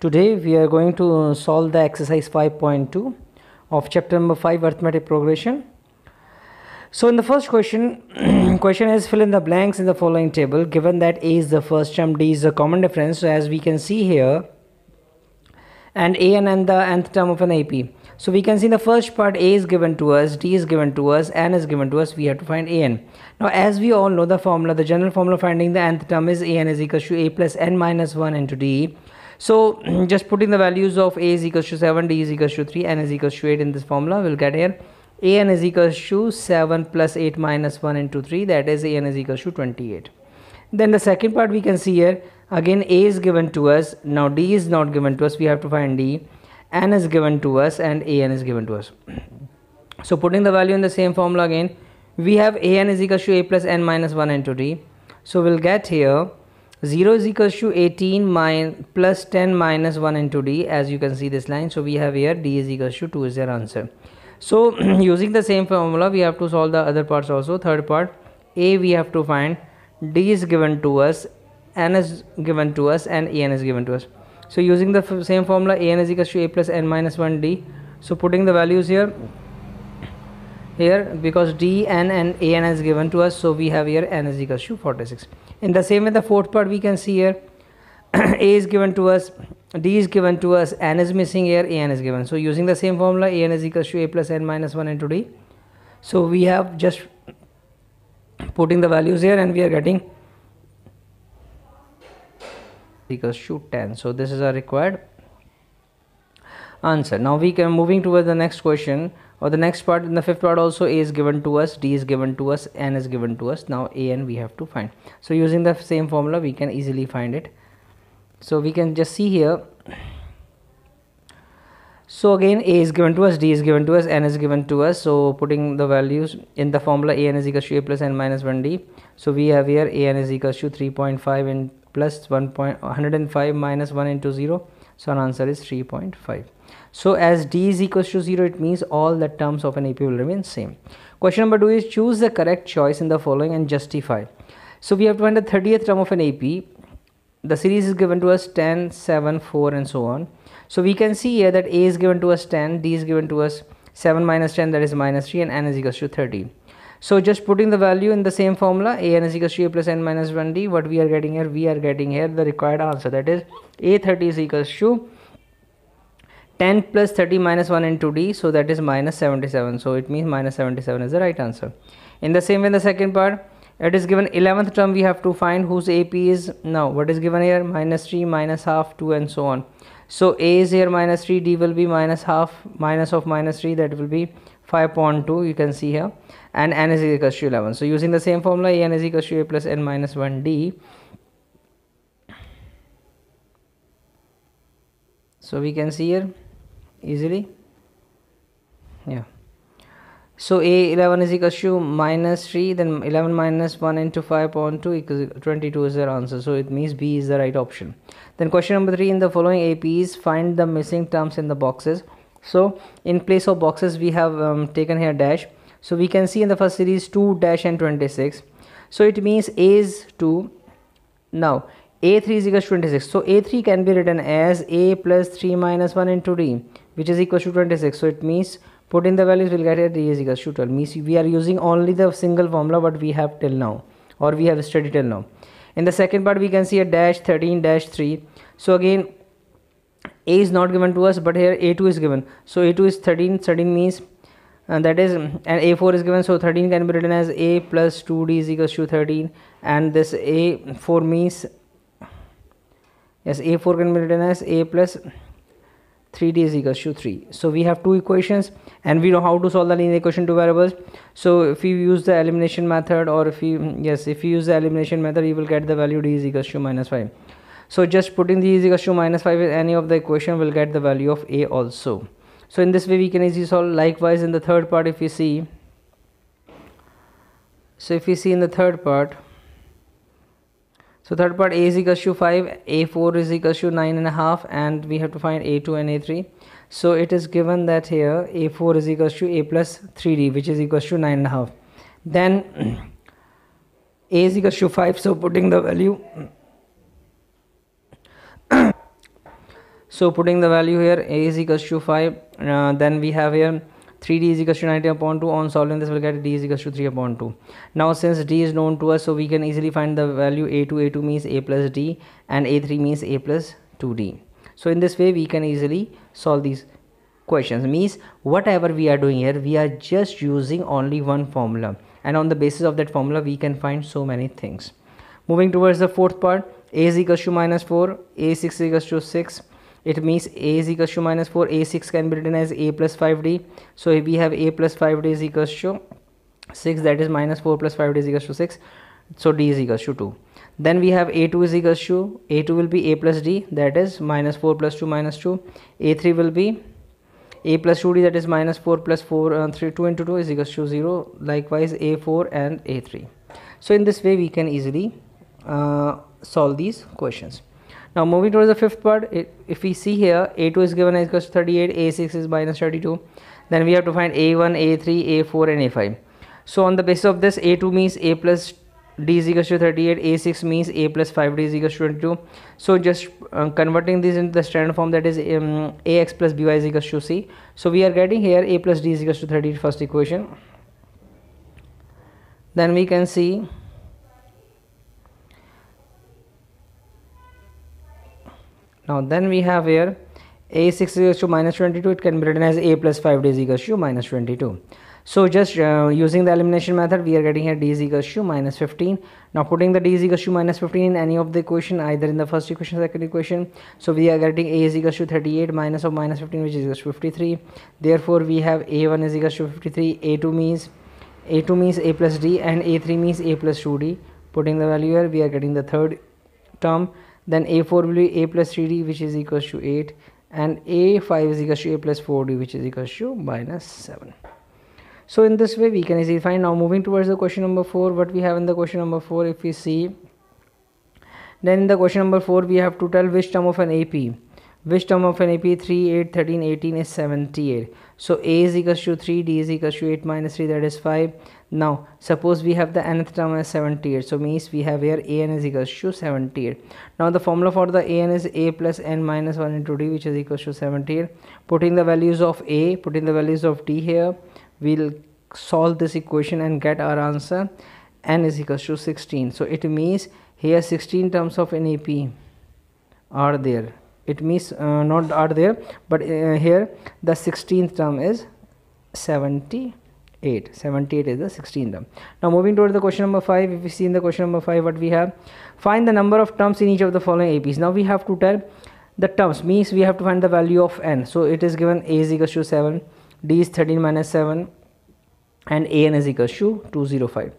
Today we are going to solve the exercise 5.2 of chapter number 5 arithmetic progression. So in the first question, question is fill in the blanks in the following table given that A is the first term, D is the common difference. So as we can see here and A and N the nth term of an AP. So we can see the first part A is given to us, D is given to us, N is given to us, we have to find AN. Now as we all know the formula, the general formula finding the nth term is AN is equal to A plus N minus 1 into D. So just putting the values of A is equal to 7, D is equal to 3, N is equal to 8 in this formula, we'll get here an is equal to 7 plus 8 minus 1 into 3 that is an is equal to 28 then the second part we can see here again a is given to us now d is not given to us we have to find d n is given to us and an is given to us so putting the value in the same formula again we have an is equal to a plus n minus 1 into d so we'll get here 0 is equal to 18 minus plus 10 minus 1 into d as you can see this line so we have here d is equal to 2 is their answer so using the same formula we have to solve the other parts also third part a we have to find d is given to us n is given to us and an is given to us so using the same formula an is equals to a plus n minus 1d. So putting the values here here because d n and an is given to us so we have here n is equals to 46 in the same way the fourth part we can see here a is given to us d is given to us n is missing here an is given so using the same formula an is equals to a plus n minus 1 into d so we have just putting the values here and we are getting equals shoot 10 so this is our required answer now we can moving towards the next question or the next part in the fifth part also a is given to us d is given to us n is given to us now a n we have to find so using the same formula we can easily find it so we can just see here so again a is given to us d is given to us n is given to us so putting the values in the formula a n is equal to a plus n minus 1d so we have here a n is equal to 3.5 and plus 1 point 105 minus 1 into 0 so our answer is 3.5 so as d is equals to 0 it means all the terms of an AP will remain same question number 2 is choose the correct choice in the following and justify so we have to find the 30th term of an AP the series is given to us 10 7 4 and so on so we can see here that a is given to us 10 d is given to us 7 minus 10 that is minus 3 and n is equals to 30 so just putting the value in the same formula, a n is equal to a plus n minus 1d, what we are getting here, we are getting here the required answer. That is a30 is equal to 10 plus 30 minus 1 into d, so that is minus 77. So it means minus 77 is the right answer. In the same way, in the second part, it is given 11th term we have to find whose AP is now what is given here minus 3 minus half 2 and so on so a is here minus 3 d will be minus half minus of minus 3 that will be 5.2 you can see here and n is equals to 11 so using the same formula n is equals to a plus n minus 1 d so we can see here easily yeah so a 11 is equal to minus 3 then 11 minus 1 into 5.2 equals 22 is their answer so it means b is the right option then question number three, in the following APs, find the missing terms in the boxes. So in place of boxes, we have um, taken here dash. So we can see in the first series 2 dash and 26. So it means A is 2. Now A3 is equals to 26. So A3 can be written as A plus 3 minus 1 into D which is equal to 26. So it means put in the values we'll get here D is equals to 12. Means we are using only the single formula what we have till now or we have studied till now. In the second part we can see a dash 13 dash 3 so again a is not given to us but here a2 is given so a2 is 13 13 means and that is and a4 is given so 13 can be written as a plus 2d is equals to 13 and this a4 means yes a4 can be written as a plus 3d is equals to 3 so we have two equations and we know how to solve the linear equation to variables so if we use the elimination method or if we yes if you use the elimination method you will get the value d is equals to minus 5 so just putting the is equals to minus 5 in any of the equation will get the value of a also so in this way we can easily solve likewise in the third part if you see so if you see in the third part so third part a is equals to 5 a4 is equals to 9 and a half and we have to find a2 and a3 so it is given that here a4 is equals to a plus 3d which is equals to 9 and a half then a is equals to 5 so putting the value so putting the value here a is equals to 5 uh, then we have here 3d is equals to 90 upon 2 on solving this we'll get d is equals to 3 upon 2 now since d is known to us so we can easily find the value a2 a2 means a plus d and a3 means a plus 2d so in this way we can easily solve these questions means whatever we are doing here we are just using only one formula and on the basis of that formula we can find so many things moving towards the fourth part a is equals to minus 4 a6 equals to 6 it means a is equals to minus 4 a6 can be written as a plus 5d so we have a plus 5d is equals to 6 that is minus 4 plus 5 is equals to 6 so d is equals to 2 then we have a2 is equals to a2 will be a plus d that is minus 4 plus 2 minus 2 a3 will be a plus 2d that is minus 4 plus 4 uh, 3 2 into 2 is equals to 0 likewise a4 and a3 so in this way we can easily uh, solve these questions now moving towards the fifth part, if we see here, A2 is given as equals to 38, A6 is minus 32. Then we have to find A1, A3, A4 and A5. So on the basis of this, A2 means A plus D is equals to 38, A6 means A plus 5D is equals to 22. So just uh, converting this into the standard form that is um, AX plus BY is equals to C. So we are getting here A plus D is equals to 38 first equation. Then we can see now then we have here a6 is equal to minus 22 it can be written as a plus 5 d is equal to minus 22 so just uh, using the elimination method we are getting here d is equal to minus 15 now putting the d is equal to minus 15 in any of the equation either in the first equation second equation so we are getting a is equal to 38 minus of minus 15 which is equal to 53 therefore we have a1 is equal to 53 a2 means a2 means a plus d and a3 means a plus 2d putting the value here we are getting the third term then a4 will be a plus 3d which is equals to 8 and a5 is equals to a plus 4d which is equals to minus 7 so in this way we can easily find now moving towards the question number 4 what we have in the question number 4 if we see then in the question number 4 we have to tell which term of an AP which term of an AP 3 8 13 18 is 78 so A is equals to 3 D is equals to 8 minus 3 that is 5 now suppose we have the nth term as 78. so means we have here an is equals to 78. now the formula for the an is a plus n minus 1 into d which is equals to 78. putting the values of a putting the values of d here we'll solve this equation and get our answer n is equals to 16 so it means here 16 terms of nap are there it means uh, not are there but uh, here the 16th term is 70 8 78 is the 16th now moving towards the question number 5 if we see in the question number 5 what we have find the number of terms in each of the following APs now we have to tell the terms means we have to find the value of n so it is given a is equals to 7 d is 13 minus 7 and an is equals to 205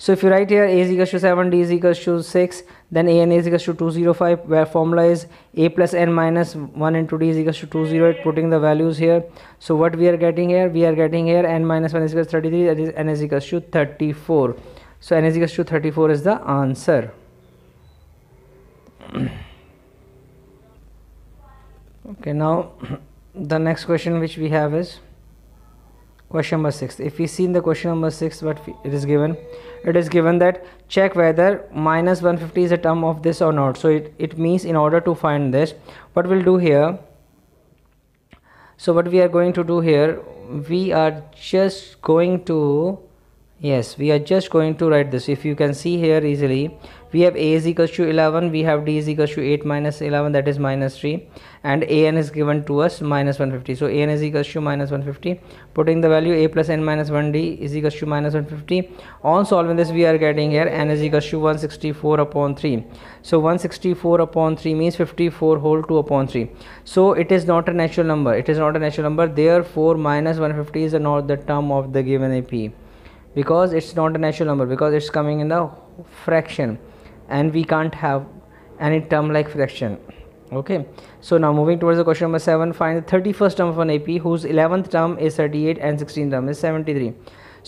so if you write here A is equals to 7, D is equals to 6, then A and A is equals to 205 where formula is A plus N minus 1 into D is equals to 208 putting the values here. So what we are getting here? We are getting here N minus 1 is equals to 33 that is N is equals to 34. So N is equals to 34 is the answer. okay now the next question which we have is question number 6. If we see in the question number 6 what it is given it is given that check whether minus 150 is a term of this or not so it, it means in order to find this what we'll do here so what we are going to do here we are just going to yes we are just going to write this if you can see here easily we have a is equals to 11 we have d is equals to 8 minus 11 that is minus 3 and an is given to us minus 150 so an is equals to minus 150 putting the value a plus n minus 1d is equals to minus 150 on solving this we are getting here n is equals to 164 upon 3 so 164 upon 3 means 54 whole 2 upon 3 so it is not a natural number it is not a natural number therefore minus 150 is not the term of the given ap because it's not a natural number because it's coming in the fraction and we can't have any term like fraction okay so now moving towards the question number 7 find the 31st term of an ap whose 11th term is 38 and 16th term is 73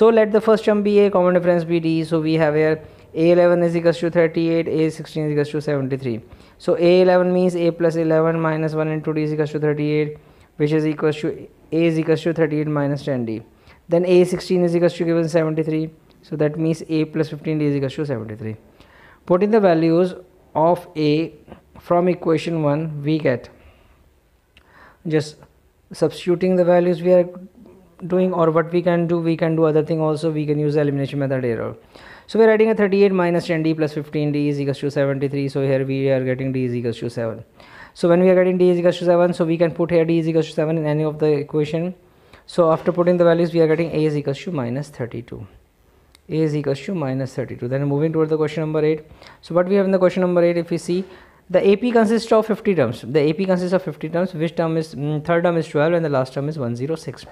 so let the first term be a common difference be d so we have here a11 is equals to 38 a16 is equals to 73 so a11 means a plus 11 minus 1 into d is equals to 38 which is equals to a is equals to 38 minus 10d then A16 is equals to given 73. So that means A plus 15 is equals to 73. Putting the values of A from equation 1 we get just substituting the values we are doing or what we can do we can do other thing also we can use elimination method error so we're writing a 38 minus 10d plus 15d is equals to 73 so here we are getting d is equals to 7 so when we are getting d is equals to 7 so we can put here d is equals to 7 in any of the equation so after putting the values, we are getting a is equals to minus 32. a is equals to minus 32. Then moving toward the question number 8. So what we have in the question number 8, if we see, the AP consists of 50 terms. The AP consists of 50 terms, which term is, mm, third term is 12 and the last term is 106.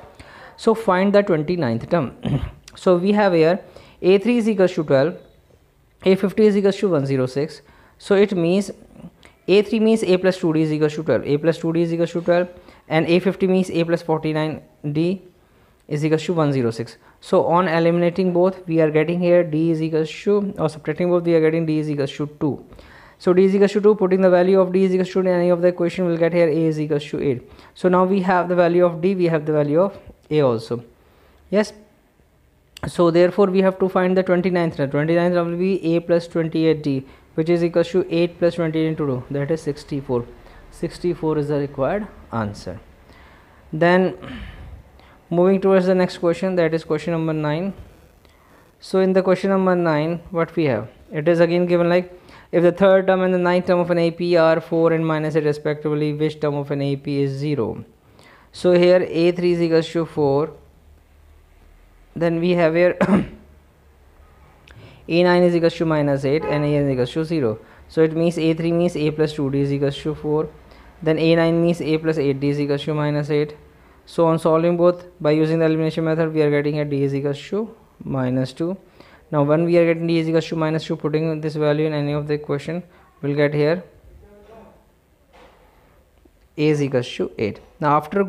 So find the 29th term. so we have here A3 is equals to 12, A50 is equals to 106. So it means A3 means A plus 2D is equals to 12, A plus 2D is equals to 12 and a50 means a plus 49d is equals to 106 so on eliminating both we are getting here d is equals to or subtracting both we are getting d is equals to 2 so d is equals to 2 putting the value of d is equals to any of the equation we will get here a is equals to 8 so now we have the value of d we have the value of a also yes so therefore we have to find the 29th term 29th will be a plus 28d which is equals to 8 plus 28 into 2 that is 64 64 is the required answer then moving towards the next question that is question number 9 so in the question number 9 what we have it is again given like if the third term and the ninth term of an AP are 4 and minus 8 respectively which term of an AP is 0 so here A3 is equals to 4 then we have here A9 is equals to minus 8 and A is equals to 0 so it means A3 means A plus 2D is equals to 4 then A9 means A plus 8, D is equal to minus 8. So on solving both by using the elimination method, we are getting a D is equal to minus 2. Now when we are getting D is equal to minus 2, putting this value in any of the equation, we'll get here a is equals to 8 now after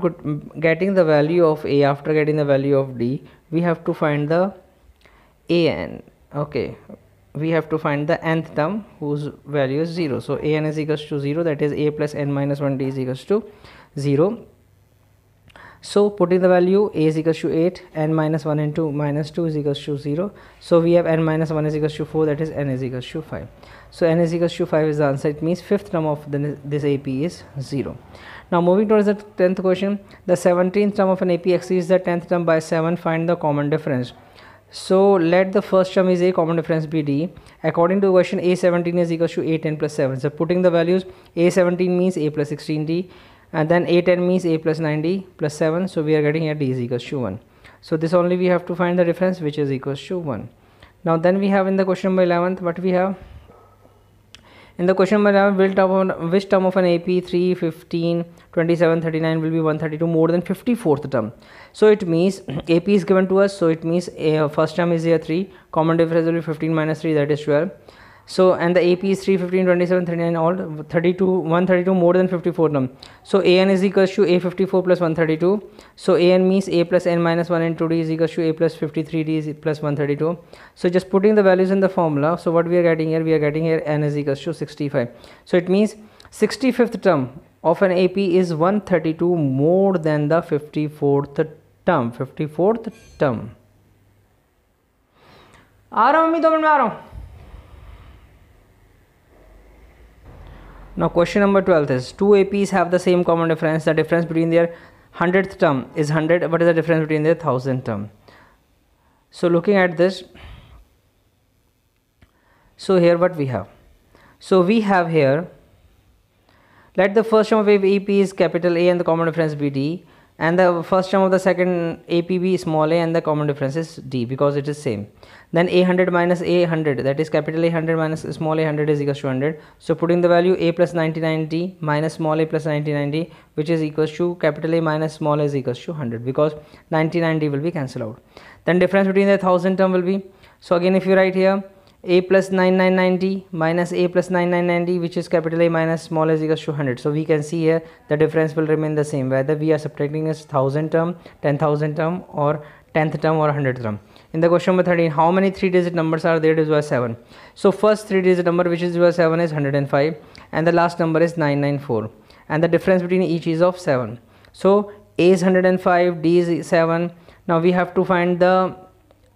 getting the value of a after getting the value of d we have to find the an okay we have to find the nth term whose value is 0 so a n is equals to 0 that is a plus n minus 1 d is equals to 0 so putting the value a is equals to 8 n minus 1 into minus 2 is equals to 0 so we have n minus 1 is equals to 4 that is n is equals to 5 so n is equals to 5 is the answer it means fifth term of the, this ap is 0 now moving towards the 10th question the 17th term of an ap is the 10th term by 7 find the common difference so let the first term is a common difference be d. According to question a17 is equals to a10 plus 7. So putting the values a17 means a plus 16d and then a10 means a plus 9d plus 7. So we are getting here d is equals to 1. So this only we have to find the difference which is equals to 1. Now then we have in the question number 11th what we have in the question number 11, will term which term of an AP 3, 15, 27, 39 will be 132 more than 54th term. So it means AP is given to us. So it means a uh, first term is here 3. Common difference will be 15 minus 3 that is 12 so and the ap is 3 15 27 39 all 32 132 more than 54 num so an is equals to a54 plus 132 so an means a plus n minus 1 and 2d is equals to a plus 53d is plus 132 so just putting the values in the formula so what we are getting here we are getting here n is equals to 65 so it means 65th term of an ap is 132 more than the 54th term 54th term आ रहा हूँ Now question number 12 is two APs have the same common difference. The difference between their hundredth term is 100. What is the difference between their thousandth term? So looking at this, so here what we have. So we have here, let the first term of AP is capital A and the common difference be D and the first term of the second APB small a and the common difference is D because it is same. Then A100 minus A100 that is capital A100 minus small a100 is equals to 100. So putting the value A plus 99D minus small a plus 99D which is equals to capital A minus small a is equals to 100 because 99D will be cancelled out. Then difference between the thousand term will be so again if you write here a plus 9990 minus a plus 9990 which is capital A minus small is equals to 100 so we can see here the difference will remain the same whether we are subtracting as 1000 term 10,000 term or 10th term or hundred term in the question number 13 how many three digit numbers are there divided by 7 so first three digit number which is by 7 is 105 and the last number is 994 and the difference between each is of 7 so a is 105 d is 7 now we have to find the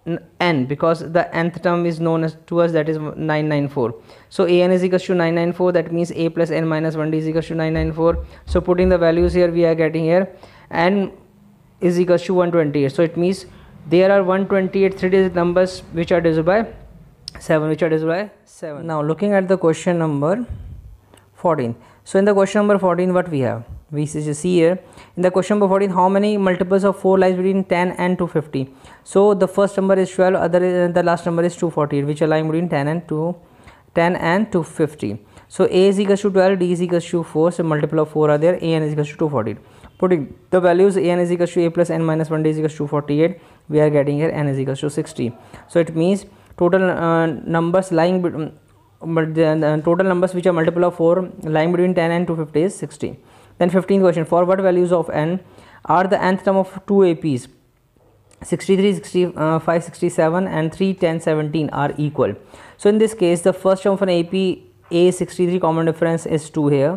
n because the nth term is known as to us that is 994 so an is equals to 994 that means a plus n minus 1d is equals to 994 so putting the values here we are getting here n is equals to 128 so it means there are 128 three digit numbers which are divisible by 7 which are divisible by 7 now looking at the question number 14 so in the question number 14 what we have? We see here in the question number 14 how many multiples of 4 lies between 10 and 250? So the first number is 12 other uh, the last number is 240, which are lying between 10 and 2 10 and 250. So a is equals to 12 d is equals to 4 so multiple of 4 are there a n is equals to 240. Putting the values a n is equals to a plus n minus 1 d is equals to 248 we are getting here n is equals to 60. So it means total uh, numbers lying between but the uh, total numbers which are multiple of 4 lying between 10 and 250 is 60 then 15th question for what values of n are the nth term of two aps 63 65 67 and 3 10 17 are equal so in this case the first term of an ap a 63 common difference is 2 here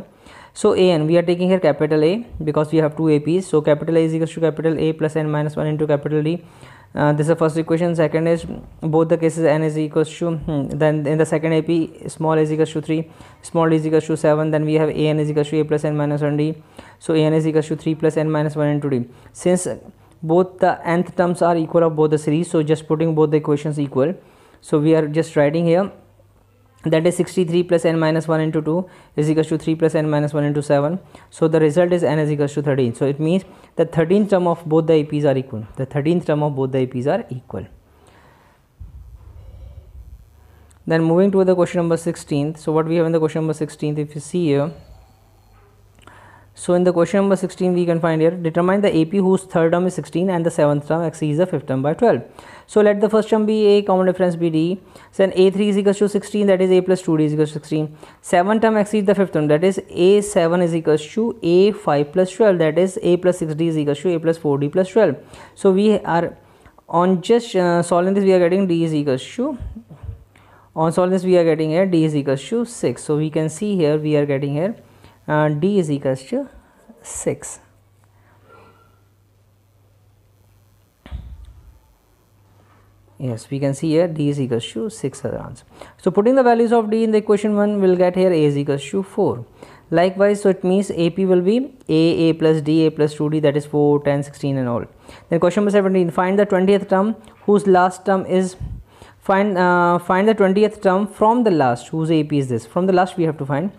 so an we are taking here capital a because we have two aps so capital a is equal to capital a plus n minus 1 into capital d uh, this is the first equation second is both the cases n is equals to hmm, then in the second ap small is equals to 3 small is equals to 7 then we have an is equals to a plus n minus 1d so an is equals to 3 plus n minus 1 and 2d since both the nth terms are equal of both the series so just putting both the equations equal so we are just writing here that is 63 plus n minus 1 into 2 is equals to 3 plus n minus 1 into 7 so the result is n is equals to 13 so it means the 13th term of both the eps are equal the 13th term of both the eps are equal then moving to the question number 16 so what we have in the question number 16 if you see here so in the question number 16 we can find here determine the AP whose third term is 16 and the seventh term exceeds the fifth term by 12. So let the first term be A common difference be D. So then A3 is equal to 16 that is A plus 2D is equal to 16. Seventh term exceeds the fifth term that is A7 is equal to A5 plus 12 that is A plus 6D is equal to A plus 4D plus 12. So we are on just uh, solving this we are getting D is equal to on solving this we are getting here D is equal to 6. So we can see here we are getting here and uh, d is equals to 6. yes we can see here d is equals to 6 as answer. So putting the values of d in the equation 1 we will get here a is equals to 4. Likewise so it means ap will be a a plus d a plus 2d that is 4 10 16 and all. Then question number 17 find the 20th term whose last term is find uh, find the 20th term from the last whose ap is this from the last we have to find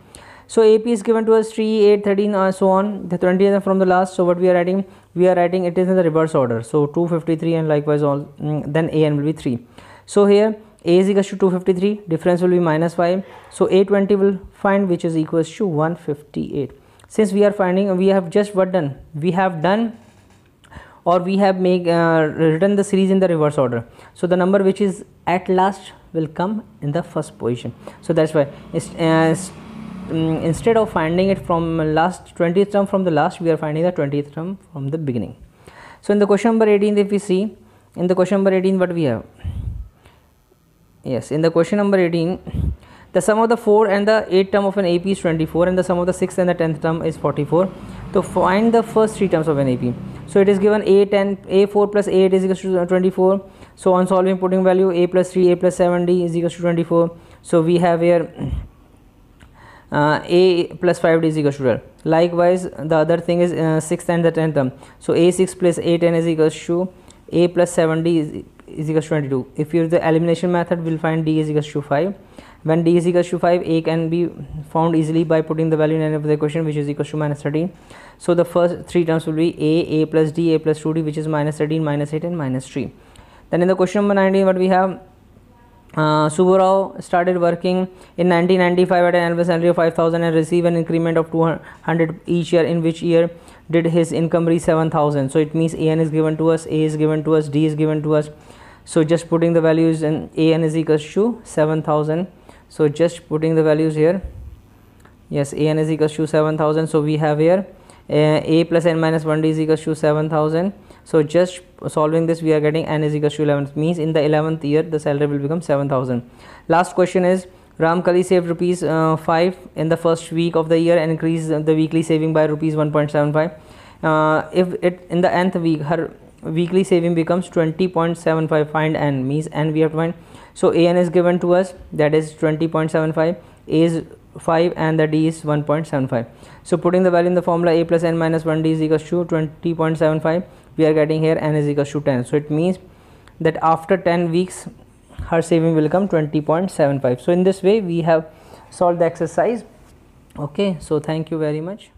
so AP is given to us 3, 8, 13 and uh, so on. The twentieth is from the last. So what we are writing? We are writing it is in the reverse order. So 253 and likewise all mm, then AN will be 3. So here A is equals to 253. Difference will be minus 5. So A20 will find which is equals to 158. Since we are finding we have just what done? We have done or we have make uh, written the series in the reverse order. So the number which is at last will come in the first position. So that's why it's, uh, it's um, instead of finding it from last 20th term from the last we are finding the 20th term from the beginning so in the question number 18 if we see in the question number 18 what we have yes in the question number 18 the sum of the 4 and the 8 term of an AP is 24 and the sum of the 6th and the 10th term is 44 so find the first three terms of an AP so it is given a 10 a4 plus 8 is equal to 24 so on solving putting value a plus 3 a plus 7d is equal to 24 so we have here uh, a plus 5d is equal to 12 likewise the other thing is uh, 6th and the 10th term so a6 plus a10 is equal to a plus 7d is, is equal to 22 if you use the elimination method we'll find d is equal to 5 when d is equal to 5 a can be found easily by putting the value in any of the equation which is equal to minus 13 so the first three terms will be a a plus d a plus 2d which is minus 13 minus 8 and minus 3 then in the question number 19 what we have uh, started working in 1995 at an annual salary of 5000 and received an increment of 200 each year in which year did his income reach 7000 so it means an is given to us a is given to us d is given to us so just putting the values in an is equals to 7000 so just putting the values here yes an is equals to 7000 so we have here uh, a plus n minus 1 d is equals to 7000 so just solving this we are getting n is equals to 11 means in the 11th year the salary will become 7000 last question is Ram Kali saved rupees uh, 5 in the first week of the year and increased the weekly saving by rupees 1.75 uh, if it in the nth week her weekly saving becomes 20.75 find n means n we have to find so an is given to us that is 20.75 a is 5 and the d is 1.75 so putting the value in the formula a plus n minus 1 d is equals to 20.75 we are getting here n is equal to 10 so it means that after 10 weeks her saving will come 20.75 so in this way we have solved the exercise okay so thank you very much